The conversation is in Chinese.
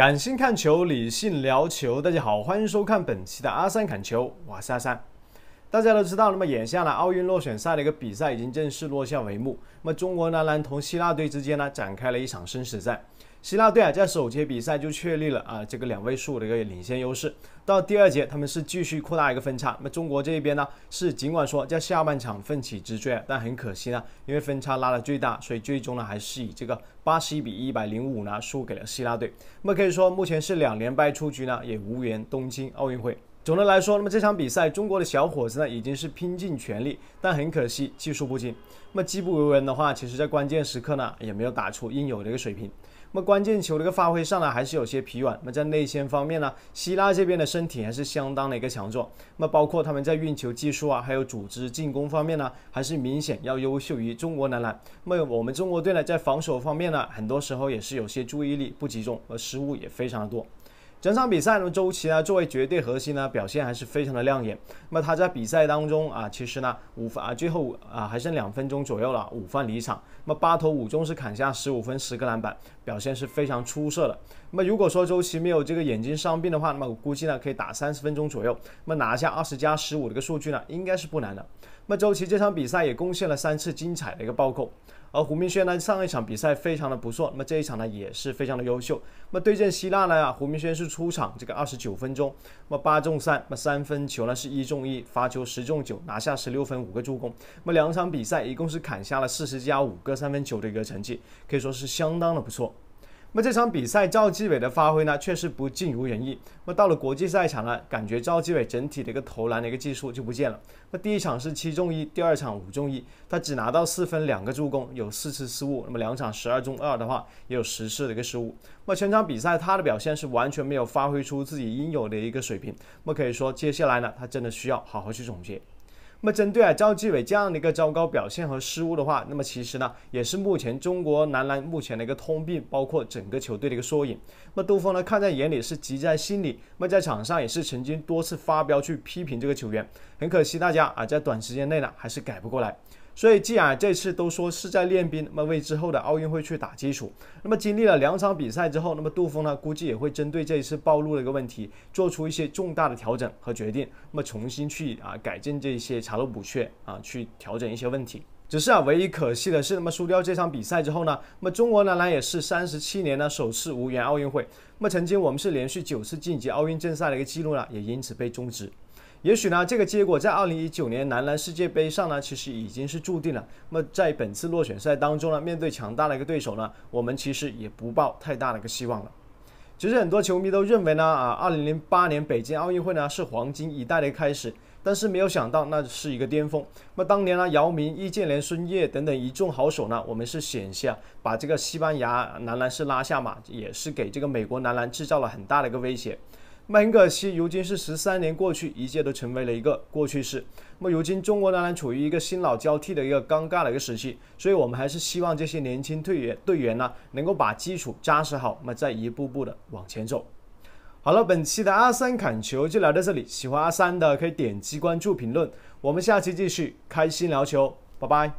感性看球，理性聊球。大家好，欢迎收看本期的阿三侃球，我是阿三。大家都知道，那么眼下呢，奥运落选赛的一个比赛已经正式落下帷幕。那么中国男篮同希腊队之间呢，展开了一场生死战。希腊队啊，在首节比赛就确立了啊这个两位数的一个领先优势。到第二节，他们是继续扩大一个分差。那么中国这一边呢，是尽管说在下半场奋起直追，但很可惜呢，因为分差拉了最大，所以最终呢还是以这个八十一比一百零五呢输给了希腊队。那么可以说，目前是两连败出局呢，也无缘东京奥运会。总的来说，那么这场比赛中国的小伙子呢已经是拼尽全力，但很可惜技术不精。那么技不如人的话，其实在关键时刻呢也没有打出应有的一个水平。那么关键球的一个发挥上呢，还是有些疲软。那么在内线方面呢，希腊这边的身体还是相当的一个强壮。那么包括他们在运球技术啊，还有组织进攻方面呢，还是明显要优秀于中国男篮。那么我们中国队呢，在防守方面呢，很多时候也是有些注意力不集中，而失误也非常的多。整场比赛呢，周琦呢作为绝对核心呢，表现还是非常的亮眼。那么他在比赛当中啊，其实呢五分啊，最后啊还剩两分钟左右了，五分离场。那么八投五中是砍下十五分十个篮板，表现是非常出色的。那么如果说周琦没有这个眼睛伤病的话，那么我估计呢可以打三十分钟左右，那么拿下二十加十五的一个数据呢，应该是不难的。那么周琦这场比赛也贡献了三次精彩的一个暴扣，而胡明轩呢上一场比赛非常的不错，那么这一场呢也是非常的优秀。那么对阵希腊呢，啊胡明轩是出场这个二十九分钟，那么八中三，那三分球呢是一中一，罚球十中九，拿下十六分五个助攻，那么两场比赛一共是砍下了四十加五个三分球的一个成绩，可以说是相当的不错。那么这场比赛赵继伟的发挥呢，确实不尽如人意。那到了国际赛场呢，感觉赵继伟整体的一个投篮的一个技术就不见了。那第一场是七中一，第二场五中一，他只拿到四分，两个助攻，有四次失误。那么两场十二中二的话，也有十次的一个失误。那么全场比赛他的表现是完全没有发挥出自己应有的一个水平。那么可以说，接下来呢，他真的需要好好去总结。那么，针对啊赵继伟这样的一个糟糕表现和失误的话，那么其实呢，也是目前中国男篮目前的一个通病，包括整个球队的一个缩影。那么杜峰呢，看在眼里是急在心里，那么在场上也是曾经多次发飙去批评这个球员。很可惜，大家啊在短时间内呢还是改不过来。所以，既然这次都说是在练兵，那么为之后的奥运会去打基础。那么，经历了两场比赛之后，那么杜峰呢，估计也会针对这一次暴露的一个问题，做出一些重大的调整和决定。那么，重新去啊，改进这些查漏补缺啊，去调整一些问题。只是啊，唯一可惜的是，那么输掉这场比赛之后呢，那么中国男篮也是三十七年呢首次无缘奥运会。那么，曾经我们是连续九次晋级奥运正赛的一个记录呢，也因此被终止。也许呢，这个结果在二零一九年男篮世界杯上呢，其实已经是注定了。那么在本次落选赛当中呢，面对强大的一个对手呢，我们其实也不抱太大的一个希望了。其实很多球迷都认为呢，啊，二零零八年北京奥运会呢是黄金一代的开始，但是没有想到那是一个巅峰。那么当年呢，姚明、易建联、孙悦等等一众好手呢，我们是险些把这个西班牙男篮是拉下马，也是给这个美国男篮制造了很大的一个威胁。那很可惜，如今是十三年过去，一切都成为了一个过去式。那么如今中国男篮处于一个新老交替的一个尴尬的一个时期，所以我们还是希望这些年轻队员队员呢，能够把基础扎实好，那么再一步步的往前走。好了，本期的阿三侃球就聊到这里，喜欢阿三的可以点击关注评论，我们下期继续开心聊球，拜拜。